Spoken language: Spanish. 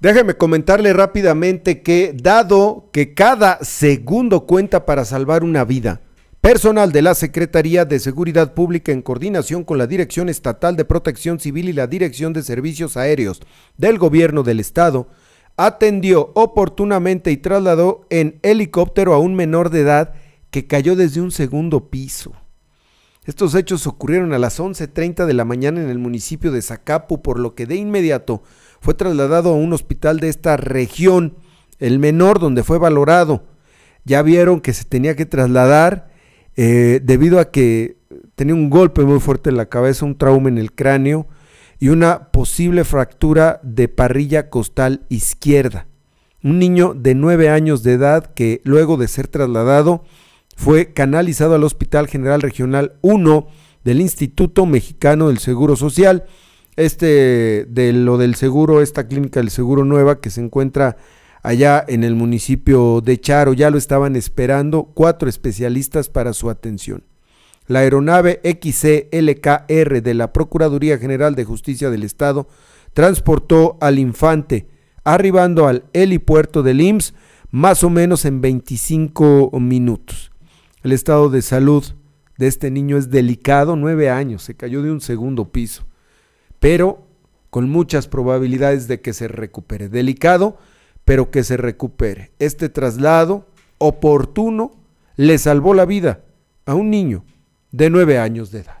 Déjeme comentarle rápidamente que dado que cada segundo cuenta para salvar una vida, personal de la Secretaría de Seguridad Pública en coordinación con la Dirección Estatal de Protección Civil y la Dirección de Servicios Aéreos del Gobierno del Estado, atendió oportunamente y trasladó en helicóptero a un menor de edad que cayó desde un segundo piso. Estos hechos ocurrieron a las 11.30 de la mañana en el municipio de Zacapu, por lo que de inmediato fue trasladado a un hospital de esta región, el menor donde fue valorado. Ya vieron que se tenía que trasladar eh, debido a que tenía un golpe muy fuerte en la cabeza, un trauma en el cráneo y una posible fractura de parrilla costal izquierda. Un niño de 9 años de edad que luego de ser trasladado fue canalizado al Hospital General Regional 1 del Instituto Mexicano del Seguro Social este de lo del seguro, esta clínica del seguro nueva que se encuentra allá en el municipio de Charo, ya lo estaban esperando cuatro especialistas para su atención. La aeronave XCLKR de la Procuraduría General de Justicia del Estado transportó al infante, arribando al helipuerto del IMSS más o menos en 25 minutos. El estado de salud de este niño es delicado, nueve años, se cayó de un segundo piso pero con muchas probabilidades de que se recupere. Delicado, pero que se recupere. Este traslado oportuno le salvó la vida a un niño de nueve años de edad.